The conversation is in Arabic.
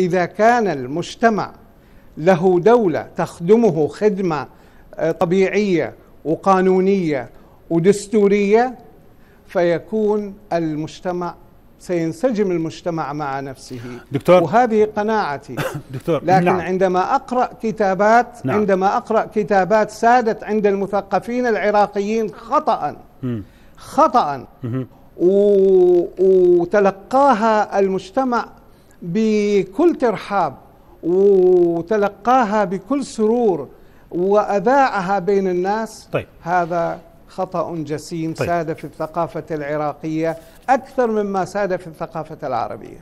إذا كان المجتمع له دولة تخدمه خدمة آه، طبيعية وقانونية ودستورية فيكون المجتمع سينسجم المجتمع مع نفسه دكتور وهذه قناعتي دكتور لكن نعم. عندما اقرا كتابات نعم. عندما اقرا كتابات سادت عند المثقفين العراقيين خطا خطا وتلقاها المجتمع بكل ترحاب وتلقاها بكل سرور وأذاعها بين الناس طيب. هذا خطأ جسيم طيب. ساد في الثقافة العراقية أكثر مما ساد في الثقافة العربية